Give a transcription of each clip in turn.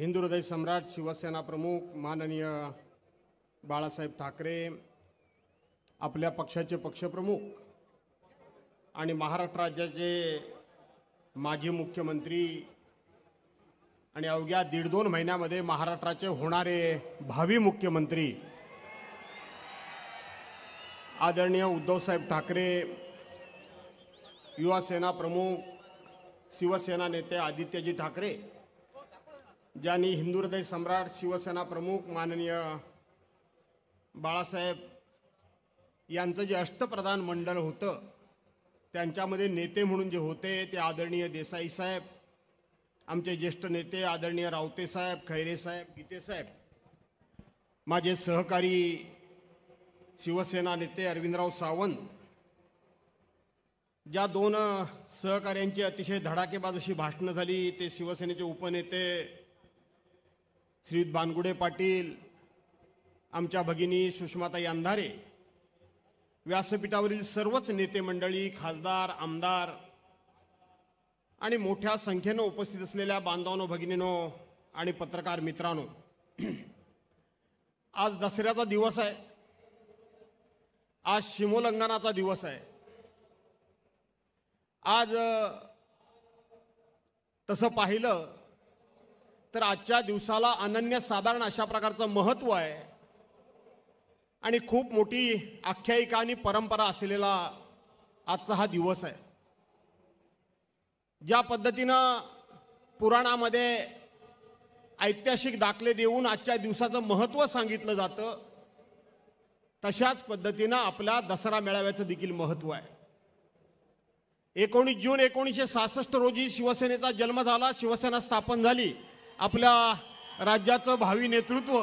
हिंदू हृदय सम्राट शिवसेना प्रमुख माननीय बाळासाहेब ठाकरे आपल्या पक्षाचे पक्षप्रमुख आणि महाराष्ट्र राज्याचे माजी मुख्यमंत्री आणि अवघ्या दीड दोन महिन्यामध्ये महाराष्ट्राचे होणारे भावी मुख्यमंत्री आदरणीय उद्धवसाहेब ठाकरे युवासेना प्रमुख शिवसेना नेते आदित्यजी ठाकरे ज्यांनी हिंदू सम्राट शिवसेना प्रमुख माननीय बाळासाहेब यांचं जे अष्टप्रधान मंडळ होतं त्यांच्यामध्ये नेते म्हणून जे होते ते आदरणीय देसाई साहेब आमचे ज्येष्ठ नेते आदरणीय रावते साहेब खैरे साहेब गीते साहेब माझे सहकारी शिवसेना नेते अरविंदराव सावंत ज्या दोन सहकाऱ्यांची अतिशय धडाकेबाज अशी भाषणं झाली ते शिवसेनेचे उपनेते श्री भानगुडे पाटील आमच्या भगिनी सुषमाताई अंधारे व्यासपीठावरील सर्वच नेते मंडळी खासदार आमदार आणि मोठ्या संख्येनं उपस्थित असलेल्या बांधवानो भगिनीनो आणि पत्रकार मित्रांनो आज दसऱ्याचा दिवस आहे आज शिमोल्लंघनाचा दिवस आहे आज तसं पाहिलं तर आजच्या दिवसाला अनन्य साधारण अशा प्रकारचं महत्त्व आहे आणि खूप मोठी आख्यायिका आणि परंपरा असलेला आजचा हा दिवस आहे ज्या पद्धतीनं पुराणामध्ये ऐतिहासिक दाखले देऊन आजच्या दिवसाचं महत्त्व सांगितलं जातं तशाच पद्धतीनं आपल्या दसरा मेळाव्याचं देखील महत्त्व आहे एकोणीस जून एकोणीसशे सहासष्ट रोजी शिवसेनेचा जन्म झाला शिवसेना स्थापन झाली आपल्या राज्याचं भावी नेतृत्व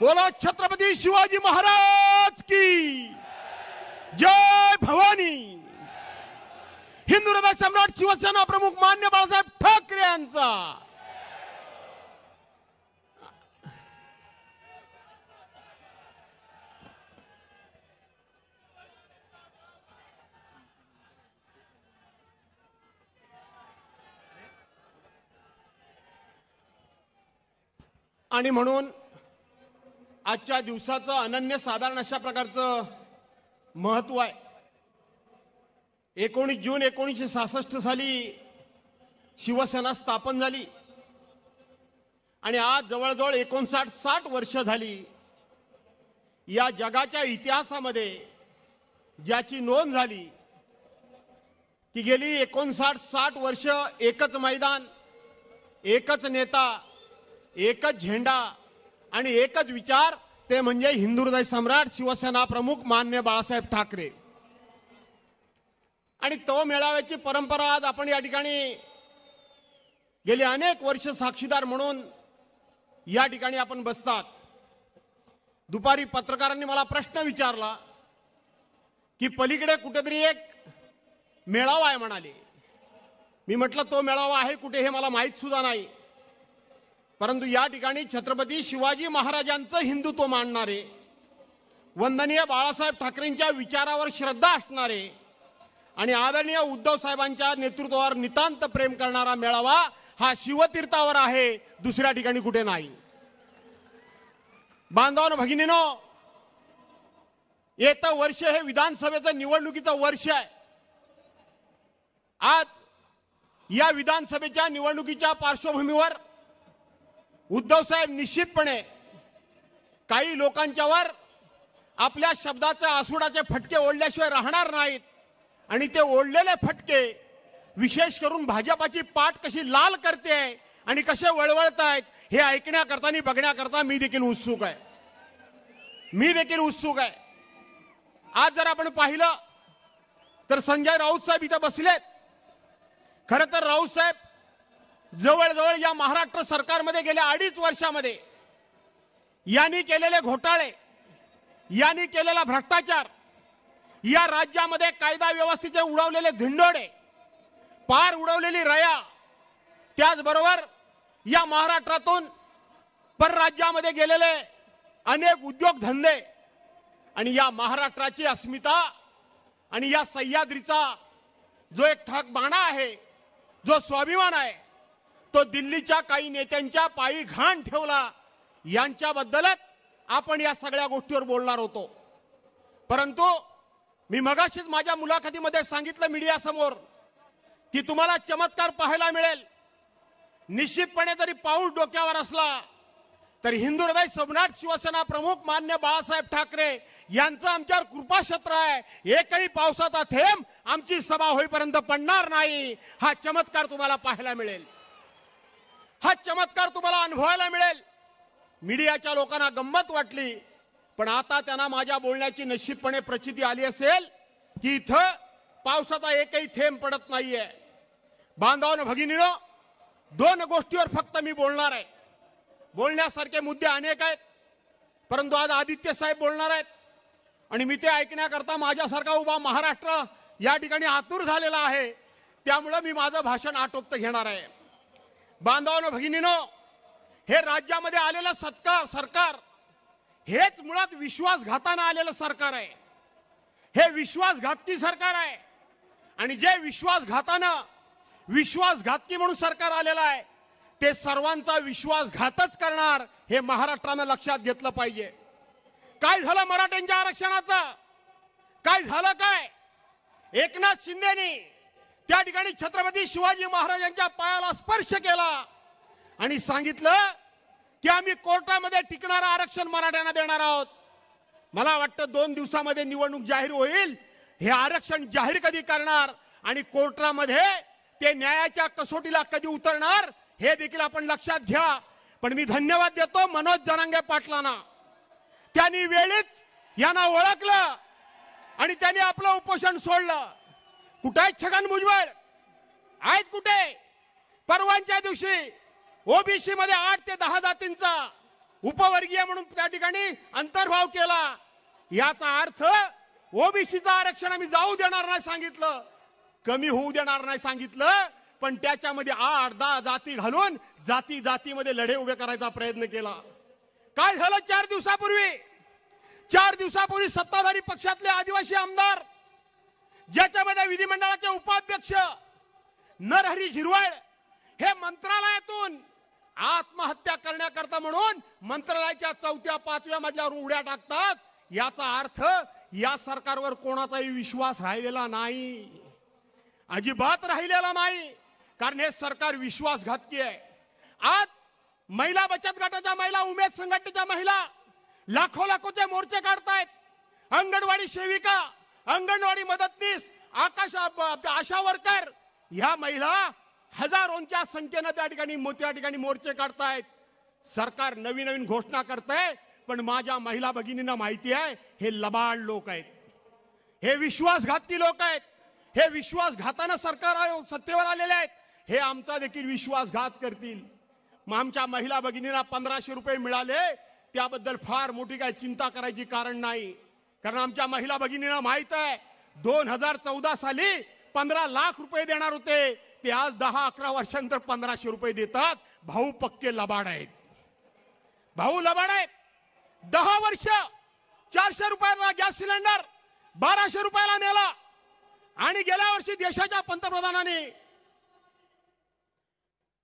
बोला छत्रपती शिवाजी महाराज की जय भवानी हिंदू हृदय सम्राट शिवसेना प्रमुख मान्य बाळासाहेब ठाकरे यांचा आणि म्हणून आजच्या दिवसाचं अनन्य साधारण अशा प्रकारचं महत्व आहे एकोणीस जून एकोणीसशे सहासष्ट साली शिवसेना स्थापन झाली आणि आज जवळजवळ एकोणसाठ साठ वर्ष झाली या जगाच्या इतिहासामध्ये ज्याची नोंद झाली ती गेली एकोणसाठ साठ वर्ष एकच मैदान एकच नेता एकच झेंडा आणि एकच विचार ते म्हणजे हिंदू हृदय सम्राट शिवसेना प्रमुख मान्य बाळासाहेब ठाकरे आणि तो मेळाव्याची परंपरा आज आपण या ठिकाणी गेली अनेक वर्ष साक्षीदार म्हणून या ठिकाणी आपण बसतात दुपारी पत्रकारांनी मला प्रश्न विचारला की पलीकडे कुठेतरी एक मेळावा आहे म्हणाले मी म्हटलं तो मेळावा आहे कुठे हे मला माहीत सुद्धा नाही परंतु या ठिकाणी छत्रपती शिवाजी महाराजांचं हिंदुत्व मानणारे वंदनीय बाळासाहेब ठाकरेंच्या विचारावर श्रद्धा असणारे आणि आदरणीय उद्धव साहेबांच्या नेतृत्वावर नितांत प्रेम करणारा मेळावा हा शिवतीर्थावर आहे दुसऱ्या ठिकाणी कुठे नाही बांधवानं भगिनीनो येतं वर्ष हे विधानसभेचं निवडणुकीचं वर्ष आहे आज या विधानसभेच्या निवडणुकीच्या पार्श्वभूमीवर उद्धव साहेब निश्चितपणे काही लोकांच्यावर आपल्या शब्दाच्या आसुडाचे फटके ओढल्याशिवाय राहणार नाहीत आणि ते ओढलेले फटके विशेष करून भाजपाची पाठ कशी लाल करते आहे आणि कसे वळवळत आहेत हे ऐकण्याकरता आणि बघण्याकरता मी देखील उत्सुक आहे मी देखील उत्सुक आहे आज जर आपण पाहिलं तर संजय राऊत साहेब इथं बसलेत खरं तर राऊत साहेब जवळजवळ या महाराष्ट्र सरकारमध्ये गेल्या अडीच वर्षामध्ये यांनी केलेले घोटाळे यांनी केलेला भ्रष्टाचार या राज्यामध्ये कायदा व्यवस्थेचे उडवलेले धिंडोडे पार उडवलेली रया त्याचबरोबर या महाराष्ट्रातून परराज्यामध्ये गेलेले अनेक उद्योगधंदे आणि या महाराष्ट्राची अस्मिता आणि या सह्याद्रीचा जो एक ठाक बाणा आहे जो स्वाभिमान आहे तो दिल्लीच्या काही नेत्यांच्या पायी घाण ठेवला यांच्याबद्दलच आपण या सगळ्या गोष्टीवर बोलणार होतो परंतु मी मगाशीच माझ्या मुलाखतीमध्ये सांगितलं मीडियासमोर की तुम्हाला चमत्कार पाहायला मिळेल निश्चितपणे जरी पाऊस डोक्यावर असला तर हिंदू हृदय सम्राट शिवसेना प्रमुख मान्य बाळासाहेब ठाकरे यांचं आमच्यावर कृपाक्षेत्र आहे एकही पावसाचा थेंब आमची सभा होईपर्यंत पडणार नाही हा चमत्कार तुम्हाला पाहायला मिळेल हा चमत्कार तुम्हाला अनुभवायला मिळेल मीडियाच्या लोकांना गंमत वाटली पण आता त्यांना माझ्या बोलण्याची निश्चितपणे प्रचिती आली असेल की इथं पावसाचा एकही थेंब पडत नाहीये बांधवानं भगिनीनो दोन गोष्टीवर फक्त मी बोलणार आहे बोलण्यासारखे मुद्दे अनेक आहेत परंतु आज आदित्य साहेब बोलणार आहेत आणि मी ते ऐकण्याकरता माझ्यासारखा उभा महाराष्ट्र या ठिकाणी आतुर झालेला आहे त्यामुळं मी माझं भाषण आटोपत घेणार आहे बांधवानो भगिनीनो हे राज्यामध्ये आलेलं सत्कार सरकार हेच मुळात विश्वासघातानं आलेलं सरकार आहे हे विश्वासघातकी सरकार आहे आणि जे विश्वासघातानं विश्वासघातकी म्हणून सरकार आलेलं आहे ते सर्वांचा विश्वासघातच करणार हे महाराष्ट्रानं लक्षात घेतलं पाहिजे काय झालं मराठ्यांच्या आरक्षणाचं काय झालं काय एकनाथ शिंदेनी त्या ठिकाणी छत्रपती शिवाजी महाराजांच्या पायाला स्पर्श केला आणि सांगितलं की आम्ही कोर्टामध्ये टिकणारं आरक्षण मराठ्यांना देणार आहोत मला वाटतं दोन दिवसामध्ये निवडणूक जाहीर होईल हे आरक्षण जाहीर कधी करणार आणि कोर्टामध्ये ते न्यायाच्या कसोटीला कधी उतरणार हे देखील आपण लक्षात घ्या पण मी धन्यवाद देतो मनोज जनांगे पाटलांना त्यांनी वेळीच यांना ओळखलं आणि त्यांनी आपलं उपोषण सोडलं कुठे आहेत छगन भुजबळ आहेत कुठे परवांच्या दिवशी ओबीसी मध्ये आठ ते दहा जातींचा उपवर्गीय म्हणून त्या ठिकाणी अंतर्भाव केला याचा अर्थ ओबीसीचं आरक्षण आम्ही जाऊ देणार नाही सांगितलं कमी होऊ देणार नाही सांगितलं पण त्याच्यामध्ये आठ दहा जाती घालून जाती जातीमध्ये लढे उभे करायचा प्रयत्न केला काय झालं चार दिवसापूर्वी चार दिवसापूर्वी सत्ताधारी पक्षातले आदिवासी आमदार ज्याच्यामध्ये विधिमंडळाचे उपाध्यक्ष नरहरी झिरवाळ हे मंत्रालयातून आत्महत्या करण्याकरता म्हणून मंत्रालयाच्या चौथ्या पाचव्या मजल्यावर उड्या टाकतात याचा अर्थ या सरकारवर कोणाचाही विश्वास राहिलेला नाही अजिबात राहिलेला नाही कारण हे सरकार विश्वासघातकी आहे आज महिला बचत गटाच्या महिला उमेद संघटनेच्या महिला लाखो लाखोचे मोर्चे काढतायत अंगणवाडी सेविका अंगणवाडी मदतनीस आकाश आशा वर्कर ह्या महिला हजारोंच्या संख्येनं त्या ठिकाणी त्या ठिकाणी मोर्चे काढतायत सरकार नवीन नवीन घोषणा करत पण माझ्या महिला भगिनींना माहिती आहे हे लबाड लोक आहेत हे विश्वासघाती लोक आहेत हे विश्वासघातानं सरकार सत्तेवर आलेले आहेत हे आमचा देखील विश्वासघात करतील मग आमच्या महिला भगिनींना पंधराशे रुपये मिळाले त्याबद्दल फार मोठी काय चिंता करायची कारण नाही कारण आमच्या महिला भगिनींना माहित आहे दोन हजार चौदा साली पंधरा लाख रुपये देणार होते ते आज दहा अकरा वर्षांतर पंधराशे रुपये देतात भाऊ पक्के लबाड आहेत भाऊ लबाड आहेत दहा वर्ष चारशे रुपयाला गॅस सिलेंडर बाराशे रुपयाला नेला आणि गेल्या वर्षी देशाच्या पंतप्रधानाने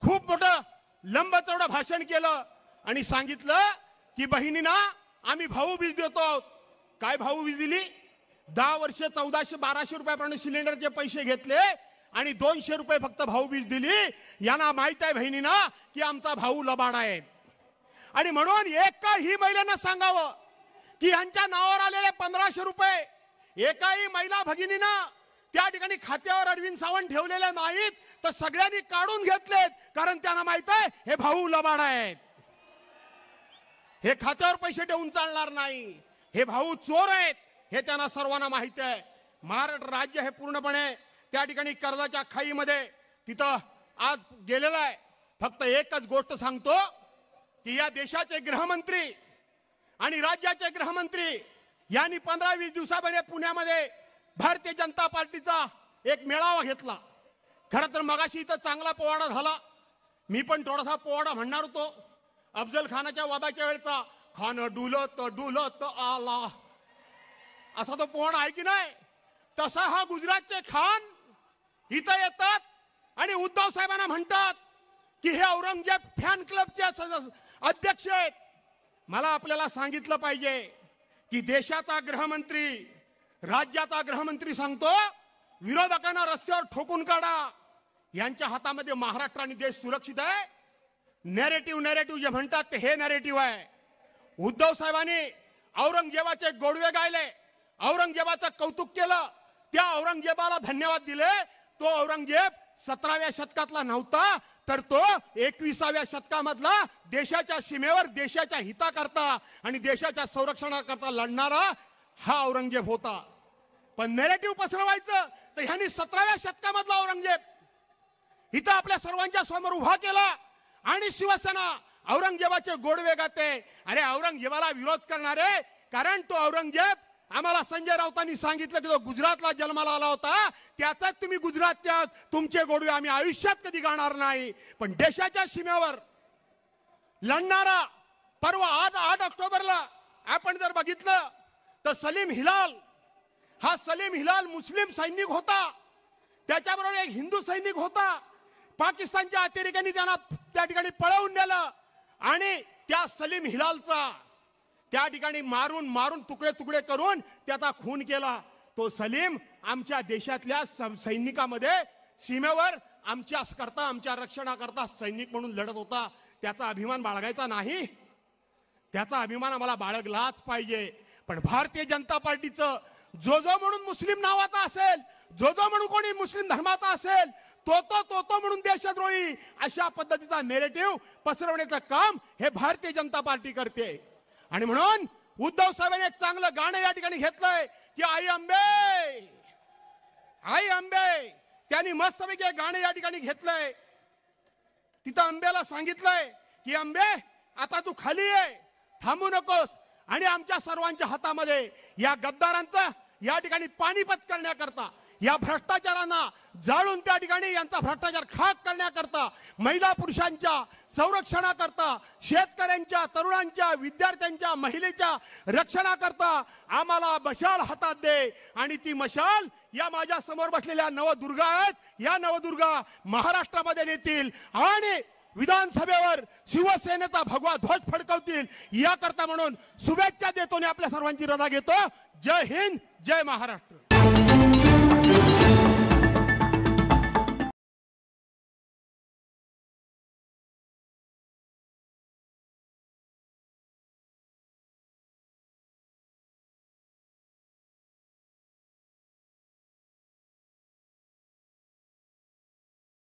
खूप मोठं लंब भाषण केलं आणि सांगितलं की बहिणींना आम्ही भाऊ बीज देतो आहोत काय भाऊ वीज दिली दहा वर्ष चौदाशे बाराशे रुपयाप्रमाणे सिलेंडरचे पैसे घेतले आणि दोनशे रुपये फक्त भाऊ वीज दिली यांना माहित आहे बहिणीना की आमचा भाऊ लबाड आहे आणि म्हणून एक ही महिलांना सांगावं की यांच्या नावावर आलेले पंधराशे रुपये एकाही महिला भगिनीना त्या ठिकाणी खात्यावर अरविंद सावंत ठेवलेले नाहीत तर सगळ्यांनी काढून घेतलेत कारण त्यांना माहित आहे हे भाऊ लबाड आहेत हे खात्यावर पैसे ठेवून चालणार नाही हे भाऊ चोर आहेत हे त्यांना सर्वांना माहिती आहे महाराष्ट्र राज्य हे पूर्णपणे त्या ठिकाणी कर्जाच्या खाईमध्ये तिथं आज गेलेलं आहे फक्त एकच गोष्ट सांगतो की या देशाचे गृहमंत्री आणि राज्याचे गृहमंत्री यांनी पंधरा वीस दिवसामध्ये पुण्यामध्ये भारतीय जनता पार्टीचा एक मेळावा घेतला खरं तर मगाशी इथं चांगला पोवाडा झाला मी पण थोडासा पोवाडा म्हणणार होतो अफजल खानाच्या वादाच्या वेळेचा खान डुलत डुलत आला असा तो पोहण आहे की नाही तसा हा गुजरातचे खान इथं येतात आणि उद्धव साहेबांना म्हणतात की हे औरंगजेब फॅन क्लबचे अध्यक्ष आहेत मला आपल्याला सांगितलं पाहिजे की देशाचा गृहमंत्री राज्याचा गृहमंत्री सांगतो विरोधकांना रस्त्यावर ठोकून काढा यांच्या हातामध्ये महाराष्ट्र आणि देश सुरक्षित आहे नॅरेटिव्ह नॅरेटिव्ह जे म्हणतात ते हे नॅरेटिव्ह आहे उद्धव साहेबांनी औरंगजेबाचे गोडवे गायले औरंगजेबाचं कौतुक केलं त्या औरंगजेबाला धन्यवाद दिले तो औरंगजेब सतराव्या शतकातला नव्हता तर तो एकविसाव्या शतकामधला देशाच्या सीमेवर देशाच्या हिताकरता आणि देशाच्या संरक्षणाकरता लढणारा हा औरंगजेब होता पण नेरेटिव्ह पसरवायचं तर ह्यांनी सतराव्या शतकामधला औरंगजेब इथं आपल्या सर्वांच्या समोर उभा केला आणि शिवसेना औरंगजेबाचे गोडवे गाते अरे औरंगजेबाला विरोध करणारे कारण तो औरंगजेब आम्हाला संजय राऊतांनी सांगितलं की जो गुजरातला जन्माला आला होता त्यातच तुम्ही गुजरातच्या तुमचे गोडवे आम्ही आयुष्यात कधी गाणार नाही पण देशाच्या सीमेवर लढणारा परवा आज आठ ऑक्टोबरला आपण जर बघितलं तर सलीम हिलाल हा सलीम हिलाल मुस्लिम सैनिक होता त्याच्याबरोबर एक हिंदू सैनिक होता पाकिस्तानच्या अतिरेक्यांनी त्यांना त्या ठिकाणी पळवून नेलं आणि त्या सलीम हिलालचा त्या ठिकाणी मारून मारून तुकडे तुकडे करून त्याचा खून केला तो सलीम आमच्या देशातल्या सैनिकामध्ये सीमेवर आमच्या करता आमच्या रक्षणाकरता सैनिक म्हणून लढत होता त्याचा अभिमान बाळगायचा नाही त्याचा अभिमान आम्हाला बाळगलाच पाहिजे पण भारतीय जनता पार्टीचं जो जो म्हणून मुस्लिम नावाचा असेल जो जो म्हणून कोणी मुस्लिम धर्माचा असेल तोतो तोतो म्हणून देशद्रोही अशा पद्धतीचा नेरेटिव्ह पसरवण्याचं काम हे भारतीय जनता पार्टी करते आणि म्हणून उद्धव साहेबांनी एक चांगलं गाणं या ठिकाणी घेतलंय की आई आंबे आई आंबे त्यांनी मस्तपैकी गाणं या ठिकाणी घेतलंय तिथं आंब्याला सांगितलंय की आंबे आता तू खाली आहे थांबू नकोस आणि आमच्या सर्वांच्या हातामध्ये या गद्दारांचं या ठिकाणी पाणीपत करण्याकरता या भ्रष्टाचारांना जाळून त्या ठिकाणी यांचा भ्रष्टाचार खाक करण्याकरता महिला पुरुषांच्या संरक्षणाकरता शेतकऱ्यांच्या तरुणांच्या विद्यार्थ्यांच्या महिलेच्या रक्षणाकरता आम्हाला मशाल हातात दे आणि ती मशाल या माझ्या समोर बसलेल्या नवदुर्गा आहेत या नवदुर्गा महाराष्ट्रामध्ये नेतील आणि विधानसभेवर शिवसेनेचा भगवा ध्वज फडकवतील याकरता म्हणून शुभेच्छा देतो आणि आपल्या सर्वांची रजा घेतो जय हिंद जय महाराष्ट्र